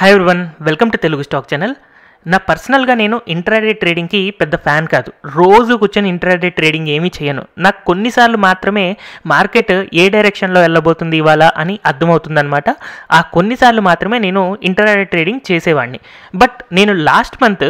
Hi everyone, welcome to Telugu Stock channel. నా పర్సనల్గా నేను ఇంట్రాడే ట్రేడింగ్కి పెద్ద ఫ్యాన్ కాదు రోజు కూర్చొని ఇంట్రాడే ట్రేడింగ్ ఏమీ చేయను నాకు కొన్నిసార్లు మాత్రమే మార్కెట్ ఏ డైరెక్షన్లో వెళ్ళబోతుంది ఇవాళ అని అర్థమవుతుందనమాట ఆ కొన్నిసార్లు మాత్రమే నేను ఇంట్రాడే ట్రేడింగ్ చేసేవాడిని బట్ నేను last month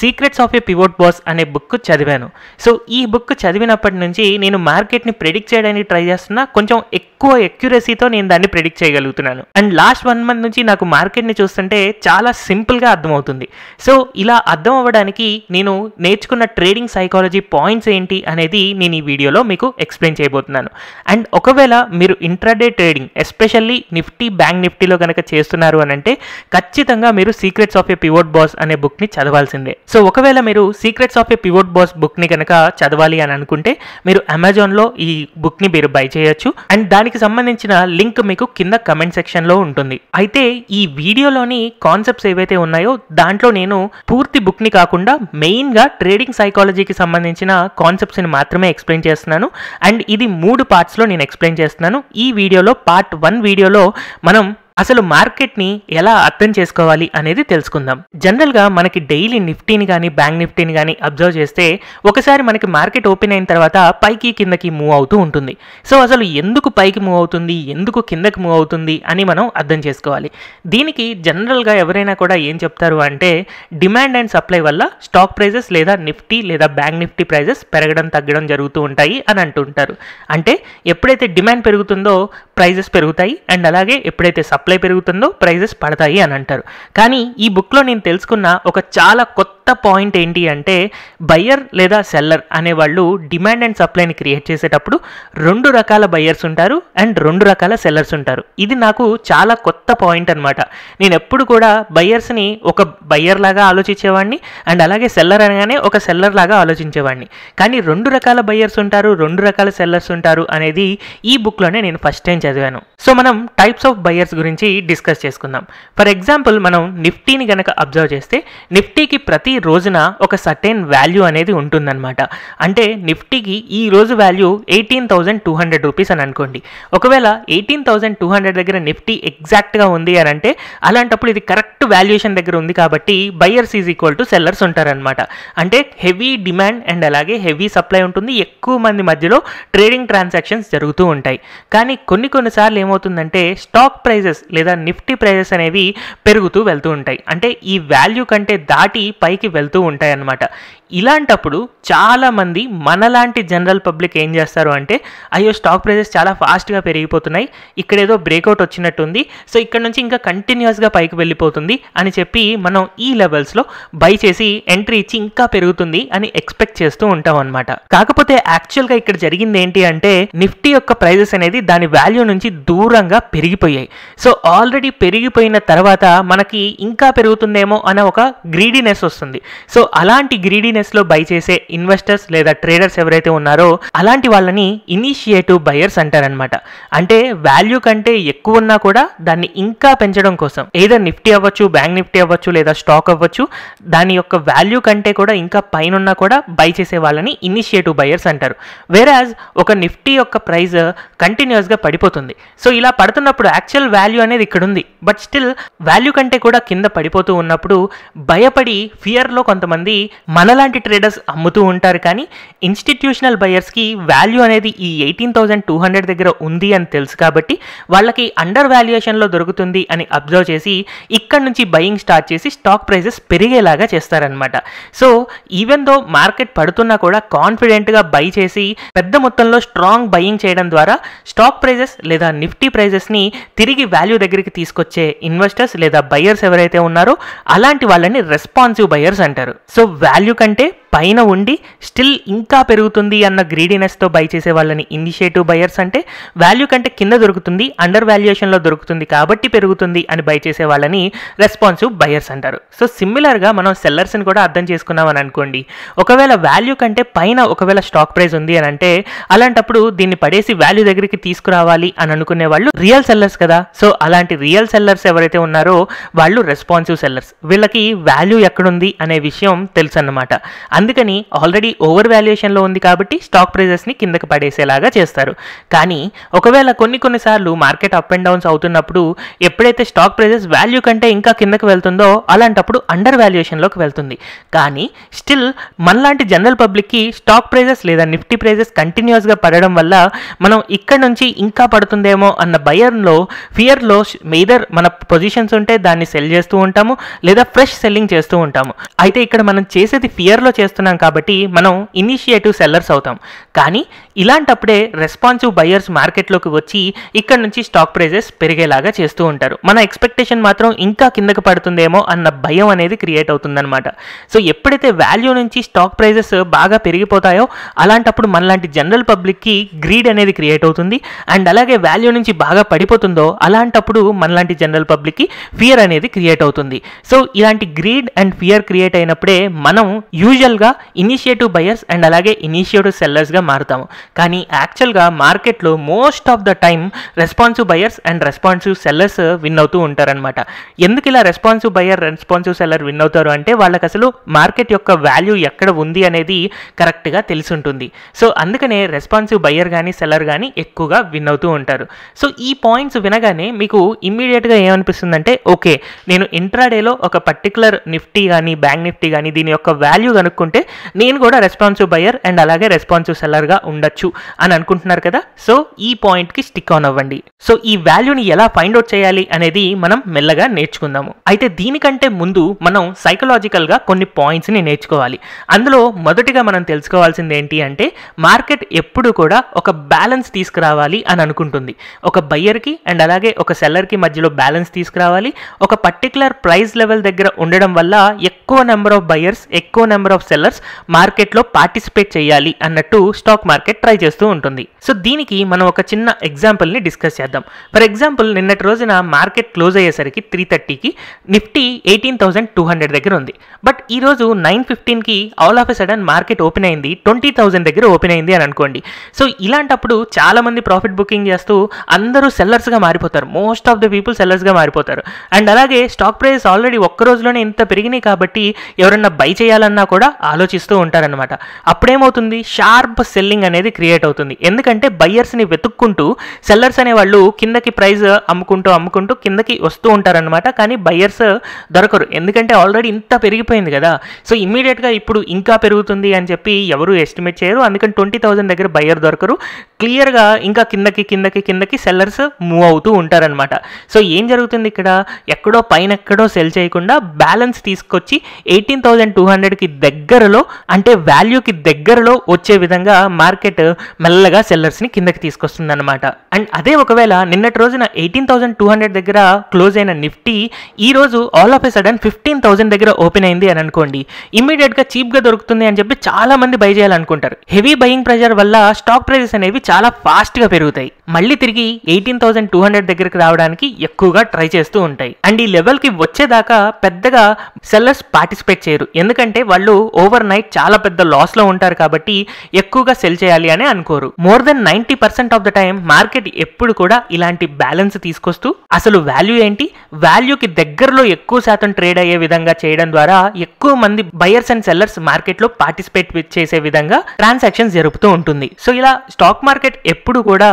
secrets of a pivot boss అనే బుక్ చదివాను సో ఈ బుక్ చదివినప్పటి నుంచి నేను మార్కెట్ని ప్రిడిక్ట్ చేయడానికి ట్రై చేస్తున్నా కొంచెం ఎక్కువ ఎక్యురసీతో నేను దాన్ని ప్రిడిక్ట్ చేయగలుగుతున్నాను అండ్ లాస్ట్ వన్ మంత్ నుంచి నాకు మార్కెట్ని చూస్తుంటే చాలా సింపుల్గా అర్థమవుతుంది సో ఇలా అర్థం అవ్వడానికి నేను నేర్చుకున్న ట్రేడింగ్ సైకాలజీ పాయింట్స్ ఏంటి అనేది నేను ఈ వీడియోలో మీకు ఎక్స్ప్లెయిన్ చేయబోతున్నాను అండ్ ఒకవేళ మీరు intraday trading especially Nifty bank నిఫ్టీలో కనుక చేస్తున్నారు అని అంటే ఖచ్చితంగా మీరు secrets of a pivot boss అనే బుక్ని చదవాల్సిందే సో ఒకవేళ మీరు secrets of a pivot boss బుక్ని కనుక చదవాలి అని అనుకుంటే మీరు అమెజాన్లో ఈ బుక్ని మీరు బై చేయొచ్చు అండ్ దానికి సంబంధించిన లింక్ మీకు కింద కమెంట్ సెక్షన్లో ఉంటుంది అయితే ఈ వీడియోలోని కాన్సెప్ట్స్ ఏవైతే ఉన్నాయో దాంట్లో నేను పూర్తి బుక్ని కాకుండా మెయిన్గా ట్రేడింగ్ సైకాలజీకి సంబంధించిన కాన్సెప్ట్స్ని మాత్రమే ఎక్స్ప్లెయిన్ చేస్తున్నాను అండ్ ఇది మూడు పార్ట్స్లో నేను ఎక్స్ప్లెయిన్ చేస్తున్నాను ఈ వీడియోలో పార్ట్ వన్ వీడియోలో మనం అసలు మార్కెట్ని ఎలా అర్థం చేసుకోవాలి అనేది తెలుసుకుందాం జనరల్గా మనకి డైలీ నిఫ్టీని కానీ బ్యాంక్ నిఫ్టీని కానీ అబ్జర్వ్ చేస్తే ఒకసారి మనకి మార్కెట్ ఓపెన్ అయిన తర్వాత పైకి కిందకి మూవ్ అవుతూ ఉంటుంది సో అసలు ఎందుకు పైకి మూవ్ అవుతుంది ఎందుకు కిందకి మూవ్ అవుతుంది అని మనం అర్థం చేసుకోవాలి దీనికి జనరల్గా ఎవరైనా కూడా ఏం చెప్తారు అంటే డిమాండ్ అండ్ సప్లై వల్ల స్టాక్ ప్రైజెస్ లేదా నిఫ్టీ లేదా బ్యాంక్ నిఫ్టీ ప్రైజెస్ పెరగడం తగ్గడం జరుగుతూ ఉంటాయి అని అంటుంటారు అంటే ఎప్పుడైతే డిమాండ్ పెరుగుతుందో ప్రైజెస్ పెరుగుతాయి అండ్ అలాగే ఎప్పుడైతే సప్లై పెరుగుతుందో ప్రైజెస్ పడతాయి అని అంటారు కానీ ఈ బుక్లో నేను తెలుసుకున్న ఒక చాలా కొత్త కొత్త పాయింట్ ఏంటి అంటే బయ్యర్ లేదా సెల్లర్ అనేవాళ్ళు డిమాండ్ అండ్ సప్లైని క్రియేట్ చేసేటప్పుడు రెండు రకాల బయ్యర్స్ ఉంటారు అండ్ రెండు రకాల సెల్లర్స్ ఉంటారు ఇది నాకు చాలా కొత్త పాయింట్ అనమాట నేను ఎప్పుడు కూడా బయ్యర్స్ని ఒక బయ్యర్ లాగా ఆలోచించేవాడిని అండ్ అలాగే సెల్లర్ అనగానే ఒక సెల్లర్ లాగా ఆలోచించేవాడిని కానీ రెండు రకాల బయ్యర్స్ ఉంటారు రెండు రకాల సెల్లర్స్ ఉంటారు అనేది ఈ బుక్లోనే నేను ఫస్ట్ టైం చదివాను సో మనం టైప్స్ ఆఫ్ బయ్యర్స్ గురించి డిస్కస్ చేసుకుందాం ఫర్ ఎగ్జాంపుల్ మనం నిఫ్టీని కనుక అబ్జర్వ్ చేస్తే నిఫ్టీకి ప్రతి ప్రతి రోజున ఒక సర్టెన్ వాల్యూ అనేది ఉంటుందన్నమాట అంటే నిఫ్టీకి ఈ రోజు value eighteen thousand two hundred rupees అని అనుకోండి ఒకవేళ ఎయిటీన్ థౌజండ్ టూ హండ్రెడ్ దగ్గర నిఫ్టీ ఎగ్జాక్ట్గా ఉంది అని అంటే అలాంటప్పుడు ఇది కరెక్ట్ వాల్యుయేషన్ దగ్గర ఉంది కాబట్టి buyers is equal to sellers ఉంటారనమాట అంటే హెవీ డిమాండ్ అండ్ అలాగే హెవీ సప్లై ఉంటుంది ఎక్కువ మంది మధ్యలో ట్రేడింగ్ ట్రాన్సాక్షన్స్ జరుగుతూ ఉంటాయి కానీ కొన్ని కొన్నిసార్లు ఏమవుతుందంటే స్టాక్ ప్రైజెస్ లేదా నిఫ్టీ ప్రైజెస్ అనేవి పెరుగుతూ వెళ్తూ ఉంటాయి అంటే ఈ వాల్యూ కంటే దాటి పైకి దగ్గరికి వెళ్తూ ఉంటాయన్నమాట ఇలాంటప్పుడు చాలామంది మనలాంటి జనరల్ పబ్లిక్ ఏం చేస్తారు అంటే అయ్యో స్టాక్ ప్రైజెస్ చాలా ఫాస్ట్గా పెరిగిపోతున్నాయి ఇక్కడ ఏదో బ్రేక్అవుట్ వచ్చినట్టుంది సో ఇక్కడ నుంచి ఇంకా కంటిన్యూస్గా పైకి వెళ్ళిపోతుంది అని చెప్పి మనం ఈ లెవెల్స్లో బై చేసి ఎంట్రీ ఇచ్చి ఇంకా పెరుగుతుంది అని ఎక్స్పెక్ట్ చేస్తూ ఉంటాం అనమాట కాకపోతే యాక్చువల్గా ఇక్కడ జరిగింది ఏంటి అంటే నిఫ్టీ యొక్క ప్రైజెస్ అనేది దాని వాల్యూ నుంచి దూరంగా పెరిగిపోయాయి సో ఆల్రెడీ పెరిగిపోయిన తర్వాత మనకి ఇంకా పెరుగుతుందేమో అనే ఒక గ్రీడీనెస్ వస్తుంది ఉంటుంది సో అలాంటి లో బై చేసే ఇన్వెస్టర్స్ లేదా ట్రేడర్స్ ఎవరైతే ఉన్నారో అలాంటి వాళ్ళని ఇనిషియేటివ్ బయర్స్ అంటారనమాట అంటే వాల్యూ కంటే ఎక్కువ ఉన్నా కూడా దాన్ని ఇంకా పెంచడం కోసం ఏదో నిఫ్టీ అవ్వచ్చు బ్యాంక్ నిఫ్టీ అవ్వచ్చు లేదా స్టాక్ అవ్వచ్చు దాని యొక్క వాల్యూ కంటే కూడా ఇంకా పైన ఉన్నా కూడా బై చేసే వాళ్ళని ఇనిషియేటివ్ బయర్స్ అంటారు వేరాజ్ ఒక నిఫ్టీ యొక్క ప్రైస్ గా పడిపోతుంది సో ఇలా పడుతున్నప్పుడు యాక్చువల్ వాల్యూ అనేది ఇక్కడ ఉంది బట్ స్టిల్ వాల్యూ కంటే కూడా కింద పడిపోతూ ఉన్నప్పుడు భయపడి ఫియర్ లో కొంతమంది మనలాంటి ట్రేడర్స్ అమ్ముతూ ఉంటారు కానీ ఇన్స్టిట్యూషనల్ కి వాల్యూ అనేది ఈ ఎయిటీన్ థౌజండ్ టూ హండ్రెడ్ దగ్గర ఉంది అని తెలుసు కాబట్టి వాళ్ళకి అండర్ వాల్యుయేషన్లో దొరుకుతుంది అని అబ్జర్వ్ చేసి ఇక్కడ నుంచి బయింగ్ స్టార్ట్ చేసి స్టాక్ ప్రైజెస్ పెరిగేలాగా చేస్తారనమాట సో ఈవెన్ దో మార్కెట్ పడుతున్నా కూడా కాన్ఫిడెంట్గా బై చేసి పెద్ద మొత్తంలో స్ట్రాంగ్ బయింగ్ చేయడం ద్వారా స్టాక్ ప్రైజెస్ లేదా నిఫ్టీ ప్రైజెస్ని తిరిగి వాల్యూ దగ్గరికి తీసుకొచ్చే ఇన్వెస్టర్స్ లేదా బయర్స్ ఎవరైతే ఉన్నారో అలాంటి వాళ్ళని రెస్పాన్సివ్ బయర్స్ అంటారు సో వాల్యూ కంటే పైన ఉండి స్టిల్ ఇంకా పెరుగుతుంది అన్న గ్రీడీనెస్తో బై చేసే వాళ్ళని ఇనిషియేటివ్ బయర్స్ అంటే వాల్యూ కంటే కింద దొరుకుతుంది అండర్ వాల్యుయేషన్లో దొరుకుతుంది కాబట్టి పెరుగుతుంది అని బై చేసే వాళ్ళని రెస్పాన్సివ్ బయర్స్ అంటారు సో సిమిలర్గా మనం సెల్లర్స్ని కూడా అర్థం చేసుకున్నామని అనుకోండి ఒకవేళ వాల్యూ కంటే పైన ఒకవేళ స్టాక్ ప్రైస్ ఉంది అని అంటే అలాంటప్పుడు దీన్ని పడేసి వాల్యూ దగ్గరికి తీసుకురావాలి అని అనుకునే వాళ్ళు రియల్ సెల్లర్స్ కదా సో అలాంటి రియల్ సెల్లర్స్ ఎవరైతే ఉన్నారో వాళ్ళు రెస్పాన్సివ్ సెల్లర్స్ వీళ్ళకి వాల్యూ ఎక్కడుంది అనే విషయం తెలుసు అన్నమాట అందుకని ఆల్రెడీ ఓవర్ వాల్యుయేషన్లో ఉంది కాబట్టి స్టాక్ ప్రైజెస్ని కిందకి పడేసేలాగా చేస్తారు కానీ ఒకవేళ కొన్ని కొన్నిసార్లు మార్కెట్ అప్ అండ్ డౌన్స్ అవుతున్నప్పుడు ఎప్పుడైతే స్టాక్ ప్రైజెస్ వాల్యూ కంటే ఇంకా కిందకి వెళ్తుందో అలాంటప్పుడు అండర్ వాల్యుయేషన్లోకి వెళ్తుంది కానీ స్టిల్ మనలాంటి జనరల్ పబ్లిక్కి స్టాక్ ప్రైజెస్ లేదా నిఫ్టీ ప్రైజెస్ కంటిన్యూస్గా పడడం వల్ల మనం ఇక్కడ నుంచి ఇంకా పడుతుందేమో అన్న భయంలో ఫియర్లో మెయిదర్ మన పొజిషన్స్ ఉంటే దాన్ని సెల్ చేస్తూ ఉంటాము లేదా ఫ్రెష్ సెల్లింగ్ చేస్తూ ఉంటాము అయితే ఇక్కడ మనం చేసేది ఫియర్లో చేస్తాం చేస్తున్నాం కాబట్టి మనం ఇనిషియేటివ్ సెల్లర్స్ అవుతాం కానీ ఇలాంటప్పుడే రెస్పాన్సివ్ బయర్స్ మార్కెట్లోకి వచ్చి ఇక్కడ నుంచి స్టాక్ ప్రైజెస్ పెరిగేలాగా చేస్తూ ఉంటారు మన ఎక్స్పెక్టేషన్ మాత్రం ఇంకా కిందకి పడుతుందేమో అన్న భయం అనేది క్రియేట్ అవుతుందనమాట సో ఎప్పుడైతే వాల్యూ నుంచి స్టాక్ ప్రైజెస్ బాగా పెరిగిపోతాయో అలాంటప్పుడు మనలాంటి జనరల్ పబ్లిక్కి గ్రీడ్ అనేది క్రియేట్ అవుతుంది అండ్ అలాగే వాల్యూ నుంచి బాగా పడిపోతుందో అలాంటప్పుడు మనలాంటి జనరల్ పబ్లిక్కి ఫియర్ అనేది క్రియేట్ అవుతుంది సో ఇలాంటి గ్రీడ్ అండ్ ఫియర్ క్రియేట్ అయినప్పుడే మనం యూజువల్గా ఇనిషియేటివ్ బయర్స్ అండ్ అలాగే ఇనిషియేటివ్ సెల్లర్స్గా మారుతాము కానీ యాక్చువల్గా మార్కెట్లో most of the time responsive buyers and responsive sellers win అవుతూ ఉంటారనమాట ఎందుకు ఇలా responsive buyer responsive seller win అవుతారు అంటే వాళ్ళకి అసలు మార్కెట్ యొక్క వాల్యూ ఎక్కడ ఉంది అనేది కరెక్ట్గా తెలుసుంటుంది సో అందుకనే రెస్పాన్సివ్ బయర్ కానీ సెల్లర్ కానీ ఎక్కువగా విన్ అవుతూ ఉంటారు సో ఈ పాయింట్స్ వినగానే మీకు ఇమ్మీడియట్గా ఏమనిపిస్తుందంటే ఓకే నేను ఇంట్రాడేలో ఒక పర్టికులర్ నిఫ్టీ కానీ బ్యాంక్ నిఫ్టీ కానీ దీని యొక్క వాల్యూ కనుక్కుంటే నేను కూడా రెస్పాన్సివ్ బయర్ అండ్ అలాగే రెస్పాన్సివ్ సెల్లర్గా ఉండొచ్చు ఉండొచ్చు అని అనుకుంటున్నారు కదా సో ఈ పాయింట్కి స్టిక్ ఆన్ అవ్వండి సో ఈ వాల్యూని ఎలా ఫైండ్ అవుట్ చేయాలి అనేది మనం మెల్లగా నేర్చుకుందాము అయితే దీనికంటే ముందు మనం సైకలాజికల్గా కొన్ని పాయింట్స్ని నేర్చుకోవాలి అందులో మొదటిగా మనం తెలుసుకోవాల్సింది ఏంటి అంటే మార్కెట్ ఎప్పుడు కూడా ఒక బ్యాలెన్స్ తీసుకురావాలి అని అనుకుంటుంది ఒక బయ్యర్కి అండ్ అలాగే ఒక సెల్లర్కి మధ్యలో బ్యాలెన్స్ తీసుకురావాలి ఒక పర్టికులర్ ప్రైస్ లెవెల్ దగ్గర ఉండడం వల్ల ఎక్కువ నెంబర్ ఆఫ్ బయ్యర్స్ ఎక్కువ నెంబర్ ఆఫ్ సెల్లర్స్ మార్కెట్లో పార్టిసిపేట్ చేయాలి అన్నట్టు స్టాక్ మార్కెట్ ట్రై చేస్తూ ఉంటుంది సో దీనికి మనం ఒక చిన్న ఎగ్జాంపుల్ని డిస్కస్ చేద్దాం ఫర్ ఎగ్జాంపుల్ నిన్నటి రోజున మార్కెట్ క్లోజ్ అయ్యేసరికి త్రీ థర్టీకి Nifty eighteen thousand two hundred దగ్గర ఉంది బట్ ఈరోజు నైన్ ఫిఫ్టీన్కి all of a sudden market open అయింది ట్వంటీ థౌసండ్ దగ్గర ఓపెన్ అయింది అని అనుకోండి సో ఇలాంటప్పుడు చాలామంది ప్రాఫిట్ బుకింగ్ చేస్తూ అందరూ సెల్లర్స్గా మారిపోతారు మోస్ట్ ఆఫ్ ద పీపుల్ సెల్లర్స్గా మారిపోతారు అండ్ అలాగే స్టాక్ ప్రైస్ ఆల్రెడీ ఒక్క రోజులోనే ఇంత పెరిగినాయి కాబట్టి ఎవరన్నా బై చేయాలన్నా కూడా ఆలోచిస్తూ ఉంటారనమాట అప్పుడేమవుతుంది షార్ప్ సెల్లింగ్ అనేది క్రియేట్ అవుతుంది ఎందుకంటే బయ్యర్స్ని వెతుక్కుంటూ సెల్లర్స్ అనే వాళ్ళు కిందకి ప్రైస్ అమ్ముకుంటూ అమ్ముకుంటూ కిందకి వస్తూ ఉంటారనమాట కానీ బయ్యర్స్ దొరకరు ఎందుకంటే ఆల్రెడీ ఇంత పెరిగిపోయింది కదా సో ఇమీడియట్గా ఇప్పుడు ఇంకా పెరుగుతుంది అని చెప్పి ఎవరు ఎస్టిమేట్ చేయరు అందుకని ట్వంటీ థౌజండ్ దగ్గర బయ్యర్ దొరకరు క్లియర్గా ఇంకా కిందకి కిందకి కిందకి సెల్లర్స్ మూవ్ అవుతూ ఉంటారనమాట సో ఏం జరుగుతుంది ఇక్కడ ఎక్కడో పైన ఎక్కడో సెల్ చేయకుండా బ్యాలెన్స్ తీసుకొచ్చి ఎయిటీన్ థౌజండ్ టూ హండ్రెడ్కి దగ్గరలో అంటే వాల్యూకి దగ్గరలో వచ్చే విధంగా మార్కెట్ మెల్లగా సెల్లర్స్ని కిందకి తీసుకొస్తుంది అనమాట అండ్ అదే ఒకవేళ నిన్నటి రోజున ఎయిటీన్ థౌసండ్ టూ హండ్రెడ్ దగ్గర క్లోజ్ అయిన నిఫ్టీ ఈ రోజు all of a sudden fifteen thousand దగ్గర ఓపెన్ అయింది అని అనుకోండి ఇమ్మీడియట్గా చీప్గా దొరుకుతుంది అని చెప్పి చాలా మంది బై చేయాలనుకుంటారు హెవీ బయింగ్ ప్రెషర్ వల్ల స్టాక్ ప్రైజెస్ అనేవి చాలా ఫాస్ట్గా పెరుగుతాయి మళ్ళీ తిరిగి ఎయిటీన్ థౌసండ్ టూ హండ్రెడ్ దగ్గరికి రావడానికి ఎక్కువగా ట్రై చేస్తూ ఉంటాయి అండ్ ఈ లెవెల్కి వచ్చేదాకా పెద్దగా సెల్లర్స్ పార్టిసిపేట్ చేయరు ఎందుకంటే వాళ్ళు ఓవర్ నైట్ చాలా పెద్ద లాస్లో ఉంటారు కాబట్టి ఎక్కువగా సెల్ చేయాలి అని అనుకోరు more than ninety percent of the time market ఎప్పుడు కూడా ఇలాంటి బ్యాలెన్స్ తీసుకొస్తూ అసలు వాల్యూ ఏంటి వాల్యూకి దగ్గరలో ఎక్కువ శాతం ట్రేడ్ అయ్యే విధంగా చేయడం ద్వారా ఎక్కువ మంది బయర్స్ అండ్ సెల్లర్స్ మార్కెట్లో పార్టిసిపేట్ చేసే విధంగా ట్రాన్సాక్షన్స్ జరుపుతూ ఉంటుంది సో ఇలా స్టాక్ మార్కెట్ ఎప్పుడు కూడా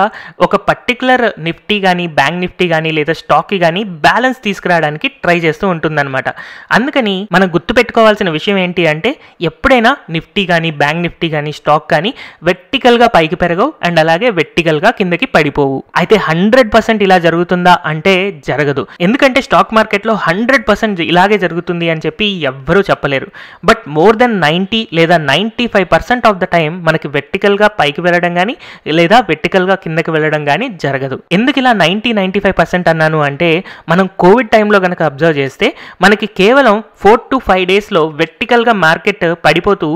ఒక పర్టికులర్ నిఫ్టీ కానీ బ్యాంక్ నిఫ్టీ కానీ లేదా స్టాక్ కానీ బ్యాలెన్స్ తీసుకురావడానికి ట్రై చేస్తూ ఉంటుందన్నమాట అందుకని మనం గుర్తుపెట్టుకోవాల్సిన విషయం ఏంటి అంటే ఎప్పుడైనా నిఫ్టీ కానీ బ్యాంక్ నిఫ్టీ కానీ స్టాక్ కానీ వెట్టిక గా పైకి పెరగవు అండ్ అలాగే వెర్టికల్ గా కిందకి పడిపోవు అయితే హండ్రెడ్ పర్సెంట్ ఇలా జరుగుతుందా అంటే జరగదు ఎందుకంటే స్టాక్ మార్కెట్లో హండ్రెడ్ పర్సెంట్ ఇలాగే జరుగుతుంది అని చెప్పి ఎవ్వరూ చెప్పలేరు బట్ మోర్ దెన్ నైంటీ లేదా ninety five percent of the time మనకి వెర్టికల్ గా పైకి వెళ్ళడం కానీ లేదా వెర్టికల్ గా కిందకి వెళ్ళడం కానీ జరగదు ఎందుకు ఇలా నైన్టీ నైన్టీ ఫైవ్ పర్సెంట్ అన్నాను అంటే మనం కోవిడ్ టైంలో కనుక అబ్జర్వ్ చేస్తే మనకి కేవలం ఫోర్ టు ఫైవ్ డేస్లో వెర్టికల్గా మార్కెట్ పడిపోతూ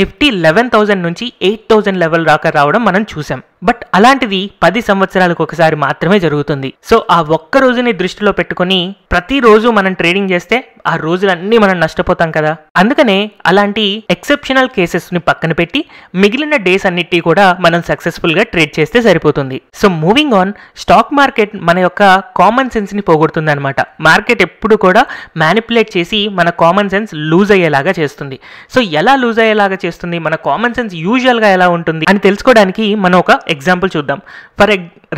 నిఫ్టీ లెవెన్ థౌజండ్ నుంచి ఎయిట్ థౌజండ్ లెవెల్ దాకా దాకా రావడం మనం చూసాం బట్ అలాంటిది పది సంవత్సరాలకు ఒకసారి మాత్రమే జరుగుతుంది సో ఆ ఒక్క రోజుని దృష్టిలో పెట్టుకుని ప్రతిరోజు మనం ట్రేడింగ్ చేస్తే ఆ రోజులన్నీ మనం నష్టపోతాం కదా అందుకనే అలాంటి ఎక్సెప్షనల్ కేసెస్ని పక్కన పెట్టి మిగిలిన డేస్ అన్నిటి కూడా మనం సక్సెస్ఫుల్గా ట్రేడ్ చేస్తే సరిపోతుంది so moving on stock market మన యొక్క కామన్ సెన్స్ని పోగొడుతుంది అనమాట మార్కెట్ ఎప్పుడు కూడా మ్యానిపులేట్ చేసి మన కామన్ సెన్స్ లూజ్ అయ్యేలాగా చేస్తుంది సో ఎలా లూజ్ అయ్యేలాగా చేస్తుంది మన కామన్ సెన్స్ యూజువల్గా ఎలా ఉంటుంది అని తెలుసుకోవడానికి మనం ఒక ఎగ్జాంపుల్ చూద్దాం ఫర్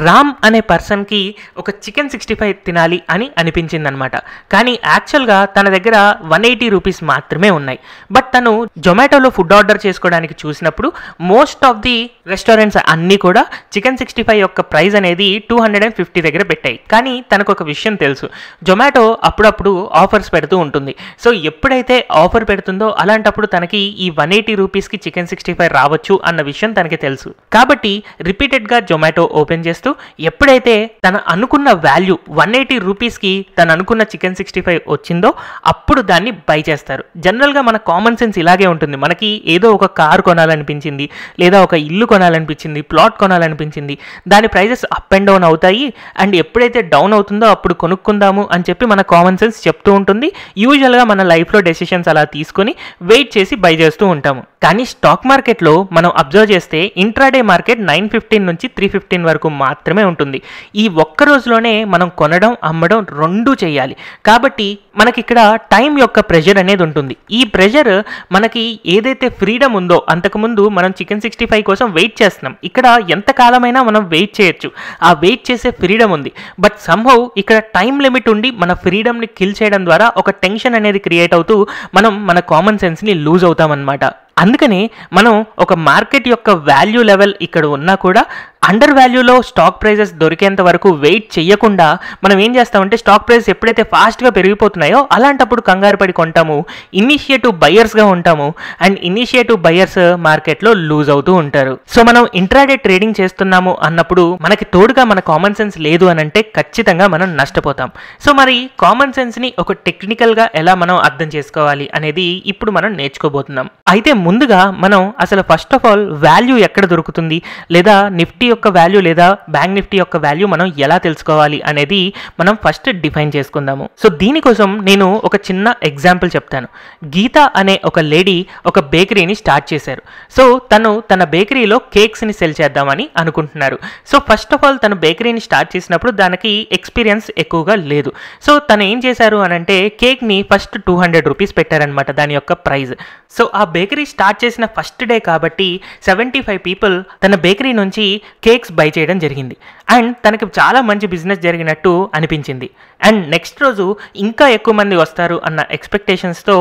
రామ్ అనే పర్సన్కి ఒక చికెన్ సిక్స్టీ ఫైవ్ తినాలి అని అనిపించిందనమాట కానీ యాక్చువల్గా తన దగ్గర వన్ ఎయిటీ రూపీస్ మాత్రమే ఉన్నాయి బట్ తను జొమాటోలో ఫుడ్ ఆర్డర్ చేసుకోవడానికి చూసినప్పుడు మోస్ట్ ఆఫ్ ది రెస్టారెంట్స్ అన్నీ కూడా చికెన్ సిక్స్టీ ఫైవ్ యొక్క ప్రైస్ అనేది టూ హండ్రెడ్ అండ్ ఫిఫ్టీ దగ్గర పెట్టాయి కానీ తనకు ఒక విషయం తెలుసు జొమాటో అప్పుడప్పుడు ఆఫర్స్ పెడుతూ ఉంటుంది సో ఎప్పుడైతే ఆఫర్ పెడుతుందో అలాంటప్పుడు తనకి ఈ వన్ ఎయిటీ రూపీస్కి చికెన్ సిక్స్టీ ఫైవ్ రావచ్చు అన్న విషయం తనకి తెలుసు కాబట్టి రిపీటెడ్గా జొమాటో ఓపెన్ చేస్తూ చేస్తూ ఎప్పుడైతే తన అనుకున్న వాల్యూ వన్ ఎయిటీ రూపీస్కి తను అనుకున్న చికెన్ సిక్స్టీ ఫైవ్ వచ్చిందో అప్పుడు దాన్ని బై చేస్తారు జనరల్గా మన కామన్ సెన్స్ ఇలాగే ఉంటుంది మనకి ఏదో ఒక కార్ కొనాలనిపించింది లేదా ఒక ఇల్లు కొనాలనిపించింది ప్లాట్ కొనాలనిపించింది దాని ప్రైజెస్ అప్ అండ్ డౌన్ అవుతాయి అండ్ ఎప్పుడైతే డౌన్ అవుతుందో అప్పుడు కొనుక్కుందాము అని చెప్పి మన కామన్ సెన్స్ చెప్తూ ఉంటుంది యూజువల్గా మన లైఫ్లో డెసిషన్స్ అలా తీసుకొని వెయిట్ చేసి బై చేస్తూ ఉంటాము కానీ స్టాక్ మార్కెట్లో మనం అబ్జర్వ్ చేస్తే ఇంట్రాడే మార్కెట్ నైన్ ఫిఫ్టీన్ నుంచి త్రీ ఫిఫ్టీన్ వరకు మార్కెట్ మాత్రమే ఉంటుంది ఈ ఒక్క రోజులోనే మనం కొనడం అమ్మడం రెండూ చేయాలి కాబట్టి మనకి ఇక్కడ టైం యొక్క ప్రెషర్ అనేది ఉంటుంది ఈ ప్రెషర్ మనకి ఏదైతే ఫ్రీడమ్ ఉందో అంతకుముందు మనం చికెన్ సిక్స్టీ ఫైవ్ కోసం వెయిట్ చేస్తున్నాం ఇక్కడ ఎంతకాలమైనా మనం వెయిట్ చేయొచ్చు ఆ వెయిట్ చేసే ఫ్రీడమ్ ఉంది బట్ సంహౌ ఇక్కడ టైం లిమిట్ ఉండి మన ఫ్రీడమ్ని కిల్ చేయడం ద్వారా ఒక టెన్షన్ అనేది క్రియేట్ అవుతూ మనం మన కామన్ సెన్స్ని లూజ్ అవుతామన్నమాట అందుకని మనం ఒక మార్కెట్ యొక్క వాల్యూ లెవెల్ ఇక్కడ ఉన్నా కూడా అండర్ వాల్యూలో స్టాక్ ప్రైజెస్ దొరికేంత వరకు వెయిట్ చేయకుండా మనం ఏం చేస్తామంటే స్టాక్ ప్రైస్ ఎప్పుడైతే ఫాస్ట్గా పెరిగిపోతున్నాయో అలాంటప్పుడు కంగారు పడి కొంటాము ఇనిషియేటివ్ బయర్స్గా ఉంటాము అండ్ ఇనిషియేటివ్ బయర్స్ మార్కెట్లో లూజ్ అవుతూ ఉంటారు సో మనం ఇంట్రాడే ట్రేడింగ్ చేస్తున్నాము అన్నప్పుడు మనకి తోడుగా మన కామన్ సెన్స్ లేదు అని అంటే ఖచ్చితంగా మనం నష్టపోతాం సో మరి కామన్ సెన్స్ని ఒక టెక్నికల్గా ఎలా మనం అర్థం చేసుకోవాలి అనేది ఇప్పుడు మనం నేర్చుకోబోతున్నాం అయితే ముందుగా మనం అసలు ఫస్ట్ ఆఫ్ ఆల్ వాల్యూ ఎక్కడ దొరుకుతుంది లేదా నిఫ్టీ యొక్క వాల్యూ లేదా బ్యాంక్ నిఫ్టీ యొక్క వాల్యూ మనం ఎలా తెలుసుకోవాలి అనేది మనం ఫస్ట్ డిఫైన్ చేసుకుందాము సో దీనికోసం నేను ఒక చిన్న ఎగ్జాంపుల్ చెప్తాను గీత అనే ఒక లేడీ ఒక బేకరీని స్టార్ట్ చేశారు సో తను తన బేకరీలో కేక్స్ని సెల్ చేద్దామని అనుకుంటున్నారు సో ఫస్ట్ ఆఫ్ ఆల్ తను బేకరీని స్టార్ట్ చేసినప్పుడు దానికి ఎక్స్పీరియన్స్ ఎక్కువగా లేదు సో తను ఏం చేశారు అని అంటే కేక్ని ఫస్ట్ టూ హండ్రెడ్ రూపీస్ పెట్టారనమాట దాని యొక్క ప్రైజ్ సో ఆ బేకరీ స్టార్ట్ చేసిన ఫస్ట్ డే కాబట్టి సెవెంటీ ఫైవ్ పీపుల్ తన బేకరీ నుంచి కేక్స్ బై చేయడం జరిగింది అండ్ తనకి చాలా మంచి బిజినెస్ జరిగినట్టు అనిపించింది అండ్ నెక్స్ట్ రోజు ఇంకా ఎక్కువ మంది వస్తారు అన్న ఎక్స్పెక్టేషన్స్తో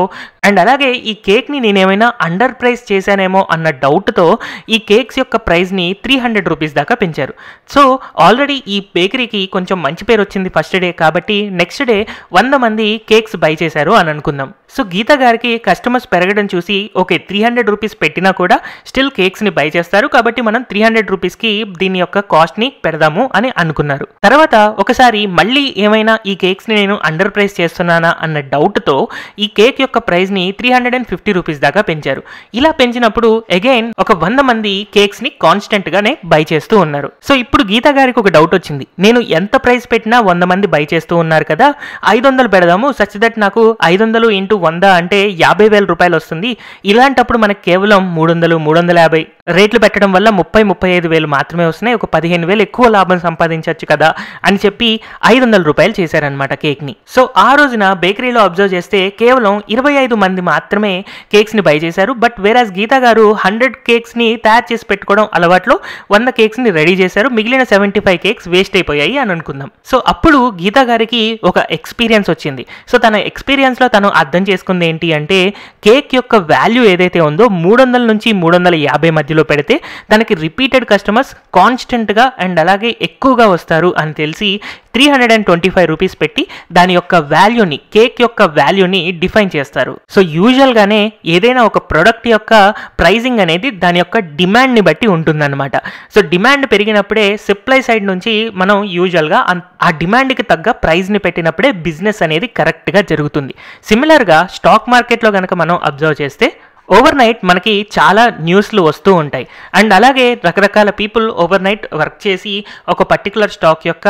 అండ్ అలాగే ఈ కేక్ని నేనేమైనా అండర్ ప్రైస్ చేశానేమో అన్న డౌట్తో ఈ కేక్స్ యొక్క ప్రైస్ని త్రీ హండ్రెడ్ రూపీస్ దాకా పెంచారు సో ఆల్రెడీ ఈ బేకరీకి కొంచెం మంచి పేరు వచ్చింది ఫస్ట్ డే కాబట్టి నెక్స్ట్ డే వంద మంది కేక్స్ బై చేశారు అని అనుకుందాం సో గీత గారికి కస్టమర్స్ పెరగడం చూసి ఓకే త్రీ హండ్రెడ్ రూపీస్ పెట్టినా కూడా స్టిల్ కేక్స్ని బై చేస్తారు కాబట్టి మనం త్రీ హండ్రెడ్ రూపీస్కి దీని యొక్క కాస్ట్ని పెడదాం చేద్దాము అని అనుకున్నారు తర్వాత ఒకసారి మళ్ళీ ఏమైనా ఈ కేక్స్ ని నేను అండర్ ప్రైస్ చేస్తున్నానా అన్న డౌట్తో ఈ కేక్ యొక్క ప్రైస్ ని three hundred and fifty rupees దాకా పెంచారు ఇలా పెంచినప్పుడు అగైన్ ఒక వంద మంది కేక్స్ ని కాన్స్టెంట్ గానే బై చేస్తూ ఉన్నారు సో ఇప్పుడు గీత గారికి ఒక డౌట్ వచ్చింది నేను ఎంత ప్రైస్ పెట్టినా వంద మంది బై చేస్తూ ఉన్నారు కదా ఐదు వందలు పెడదాము సచ్ దట్ నాకు ఐదు వందలు ఇంటూ వంద అంటే యాభై వేల రూపాయలు వస్తుంది ఇలాంటప్పుడు మనకు కేవలం మూడు వందలు మూడు వందల యాభై రేట్లు పెట్టడం వల్ల ముప్పై ముప్పై ఐదు వేలు మాత్రమే వస్తున్నాయి ఒక పదిహేను వేలు ఎక్కువ లాభం సంపాదించవచ్చు కదా అని చెప్పి ఐదు వందల రూపాయలు చేశారనమాట కేక్ని సో ఆ రోజున బేకరీలో అబ్జర్వ్ చేస్తే కేవలం ఇరవై ఐదు మంది మాత్రమే కేక్స్ని బై చేశారు బట్ వేరాజ్ గీత గారు హండ్రెడ్ కేక్స్ని తయారు చేసి పెట్టుకోవడం అలవాట్లో వంద కేక్స్ని రెడీ చేశారు మిగిలిన సెవెంటీ ఫైవ్ కేక్స్ వేస్ట్ అయిపోయాయి అని అనుకుందాం సో అప్పుడు గీత గారికి ఒక ఎక్స్పీరియన్స్ వచ్చింది సో తన ఎక్స్పీరియన్స్లో తను అర్థం చేసుకుంది ఏంటి అంటే కేక్ యొక్క వాల్యూ ఏదైతే ఉందో మూడు వందల నుంచి మూడు వందల యాభై మధ్య మధ్యలో పెడితే దానికి రిపీటెడ్ కస్టమర్స్ కాన్స్టెంట్గా అండ్ అలాగే ఎక్కువగా వస్తారు అని తెలిసి three hundred and twenty five rupees పెట్టి దాని యొక్క వాల్యూని కేక్ యొక్క వాల్యూని డిఫైన్ చేస్తారు సో యూజువల్గానే ఏదైనా ఒక ప్రోడక్ట్ యొక్క ప్రైజింగ్ అనేది దాని యొక్క డిమాండ్ని బట్టి ఉంటుందన్నమాట సో డిమాండ్ పెరిగినప్పుడే సప్లై సైడ్ నుంచి మనం యూజువల్గా ఆ డిమాండ్కి తగ్గ ప్రైజ్ని పెట్టినప్పుడే బిజినెస్ అనేది కరెక్ట్గా జరుగుతుంది సిమిలర్గా స్టాక్ మార్కెట్లో కనుక మనం అబ్జర్వ్ చేస్తే ఓవర్ నైట్ మనకి చాలా న్యూస్లు వస్తూ ఉంటాయి అండ్ అలాగే రకరకాల పీపుల్ ఓవర్ నైట్ వర్క్ చేసి ఒక పర్టికులర్ స్టాక్ యొక్క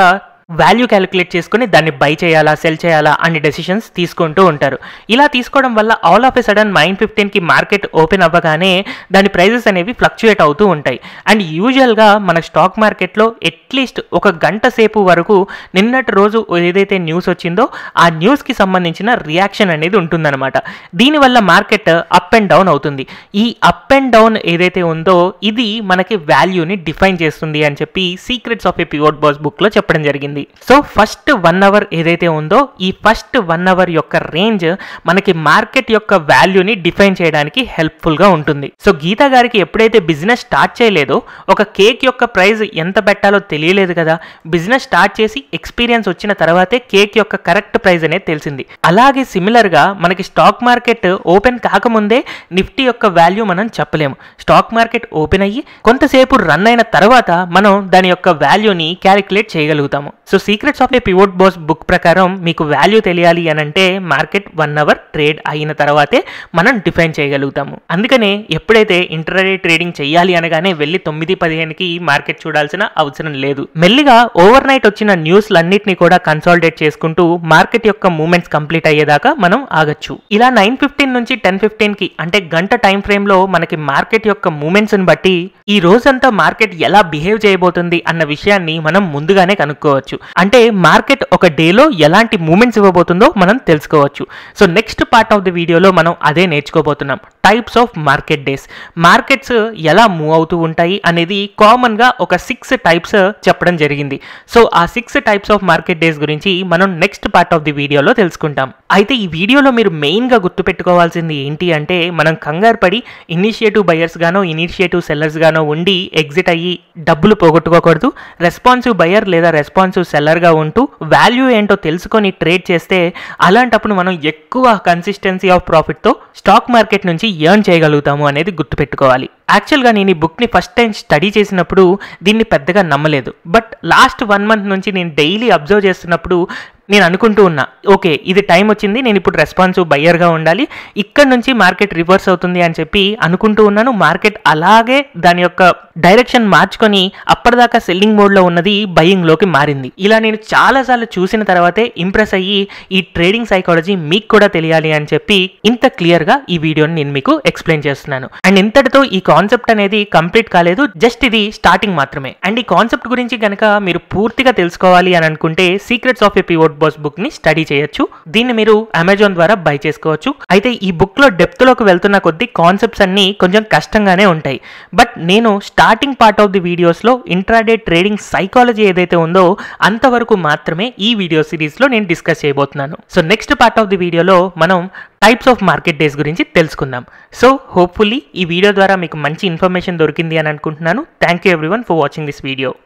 వాల్యూ క్యాలిక్యులేట్ చేసుకుని దాన్ని బై చేయాలా సెల్ చేయాలా అన్ని డెసిషన్స్ తీసుకుంటూ ఉంటారు ఇలా తీసుకోవడం వల్ల all of a sudden nine ఫిఫ్టీన్కి మార్కెట్ ఓపెన్ అవ్వగానే దాని ప్రైజెస్ అనేవి ఫ్లక్చుయేట్ అవుతూ ఉంటాయి అండ్ యూజువల్గా మన స్టాక్ మార్కెట్లో అట్లీస్ట్ ఒక గంట సేపు వరకు నిన్నటి రోజు ఏదైతే న్యూస్ వచ్చిందో ఆ న్యూస్కి సంబంధించిన రియాక్షన్ అనేది ఉంటుందన్నమాట దీనివల్ల మార్కెట్ అప్ అండ్ డౌన్ అవుతుంది ఈ అప్ అండ్ డౌన్ ఏదైతే ఉందో ఇది మనకి వాల్యూని డిఫైన్ చేస్తుంది అని చెప్పి secrets of a pivot boss బుక్లో చెప్పడం జరిగింది ఉంటుంది సో ఫస్ట్ వన్ అవర్ ఏదైతే ఉందో ఈ ఫస్ట్ వన్ అవర్ యొక్క రేంజ్ మనకి మార్కెట్ యొక్క వాల్యూని డిఫైన్ చేయడానికి హెల్ప్ఫుల్గా ఉంటుంది సో గీత గారికి ఎప్పుడైతే బిజినెస్ స్టార్ట్ చేయలేదో ఒక కేక్ యొక్క ప్రైస్ ఎంత పెట్టాలో తెలియలేదు కదా బిజినెస్ స్టార్ట్ చేసి ఎక్స్పీరియన్స్ వచ్చిన తర్వాతే కేక్ యొక్క కరెక్ట్ ప్రైస్ అనేది తెలిసింది అలాగే సిమిలర్గా మనకి స్టాక్ మార్కెట్ ఓపెన్ కాకముందే నిఫ్టీ యొక్క వాల్యూ మనం చెప్పలేము స్టాక్ మార్కెట్ ఓపెన్ అయ్యి కొంతసేపు రన్ అయిన తర్వాత మనం దాని యొక్క వాల్యూని క్యాలిక్యులేట్ చేయగలుగుతాము so secrets of a pivot boss book ప్రకారం మీకు వాల్యూ తెలియాలి అని అంటే మార్కెట్ వన్ అవర్ ట్రేడ్ అయిన తర్వాతే మనం డిఫైన్ చేయగలుగుతాము అందుకనే ఎప్పుడైతే ఇంటర్డే ట్రేడింగ్ చేయాలి అనగానే వెళ్ళి తొమ్మిది పదిహేనుకి మార్కెట్ చూడాల్సిన అవసరం లేదు మెల్లిగా ఓవర్ నైట్ వచ్చిన న్యూస్లన్నింటినీ కూడా కన్సాలిడేట్ చేసుకుంటూ మార్కెట్ యొక్క మూమెంట్స్ కంప్లీట్ అయ్యేదాకా మనం ఆగచ్చు ఇలా నైన్ ఫిఫ్టీన్ నుంచి టెన్ ఫిఫ్టీన్కి అంటే గంట టైం ఫ్రేమ్లో మనకి మార్కెట్ యొక్క మూమెంట్స్ని బట్టి ఈ రోజంతా మార్కెట్ ఎలా బిహేవ్ చేయబోతుంది అన్న విషయాన్ని మనం ముందుగానే కనుక్కోవచ్చు చేసుకోవచ్చు అంటే మార్కెట్ ఒక డేలో ఎలాంటి మూమెంట్స్ ఇవ్వబోతుందో మనం తెలుసుకోవచ్చు so next part of the వీడియోలో మనం అదే నేర్చుకోబోతున్నాం types of market days markets ఎలా మూవ్ అవుతూ ఉంటాయి అనేది కామన్గా ఒక సిక్స్ టైప్స్ చెప్పడం జరిగింది సో ఆ six types of market days గురించి మనం నెక్స్ట్ పార్ట్ ఆఫ్ ది వీడియోలో తెలుసుకుంటాం అయితే ఈ వీడియోలో మీరు మెయిన్గా గుర్తుపెట్టుకోవాల్సింది ఏంటి అంటే మనం కంగారు పడి ఇనిషియేటివ్ బయర్స్ గానో ఇనిషియేటివ్ సెల్లర్స్ గానో ఉండి ఎగ్జిట్ అయ్యి డబ్బులు పోగొట్టుకోకూడదు రెస్పాన్సివ్ బయర్ లేదా రెస్పాన్సివ్ సెల్లర్గా ఉంటూ వాల్యూ ఏంటో తెలుసుకొని ట్రేడ్ చేస్తే అలాంటప్పుడు మనం ఎక్కువ కన్సిస్టెన్సీ ఆఫ్ ప్రాఫిట్తో స్టాక్ మార్కెట్ నుంచి ఎర్న్ చేయగలుగుతాము అనేది గుర్తుపెట్టుకోవాలి యాక్చువల్గా నేను ఈ బుక్ని ఫస్ట్ టైం స్టడీ చేసినప్పుడు దీన్ని పెద్దగా నమ్మలేదు బట్ లాస్ట్ వన్ మంత్ నుంచి నేను డైలీ అబ్జర్వ్ చేస్తున్నప్పుడు నేను అనుకుంటూ ఉన్నా ఓకే ఇది టైం వచ్చింది నేను ఇప్పుడు రెస్పాన్సివ్ బయ్యర్గా ఉండాలి ఇక్కడ నుంచి మార్కెట్ రివర్స్ అవుతుంది అని చెప్పి అనుకుంటూ ఉన్నాను మార్కెట్ అలాగే దాని యొక్క డైరెక్షన్ మార్చుకొని అప్పటిదాకా సెల్లింగ్ మోడ్లో ఉన్నది బయింగ్లోకి మారింది ఇలా నేను చాలాసార్లు చూసిన తర్వాతే ఇంప్రెస్ అయ్యి ఈ ట్రేడింగ్ సైకాలజీ మీకు కూడా తెలియాలి అని చెప్పి ఇంత క్లియర్ క్లియర్గా ఈ వీడియోని నేను మీకు ఎక్స్ప్లెయిన్ చేస్తున్నాను అండ్ ఇంతటితో ఈ కాన్సెప్ట్ అనేది కంప్లీట్ కాలేదు జస్ట్ ఇది స్టార్టింగ్ మాత్రమే అండ్ ఈ కాన్సెప్ట్ గురించి కనుక మీరు పూర్తిగా తెలుసుకోవాలి అని అనుకుంటే secrets of a pivot boss book ని స్టడీ చేయొచ్చు దీన్ని మీరు అమెజాన్ ద్వారా బై చేసుకోవచ్చు అయితే ఈ బుక్ లో డెప్త్ లోకి వెళ్తున్న కొద్ది కాన్సెప్ట్స్ అన్ని కొంచెం కష్టంగానే ఉంటాయి బట్ నేను స్టార్టింగ్ పార్ట్ ఆఫ్ ది వీడియోస్లో ఇంట్రాడే ట్రేడింగ్ సైకాలజీ ఏదైతే ఉందో అంతవరకు మాత్రమే ఈ వీడియో సిరీస్లో నేను డిస్కస్ చేయబోతున్నాను so next part of the వీడియోలో మనం టైప్స్ ఆఫ్ మార్కెట్ డేస్ గురించి తెలుసుకుందాం సో హోప్ఫుల్లీ ఈ వీడియో ద్వారా మీకు మంచి ఇన్ఫర్మేషన్ దొరికింది అని అనుకుంటున్నాను thank you everyone for watching this video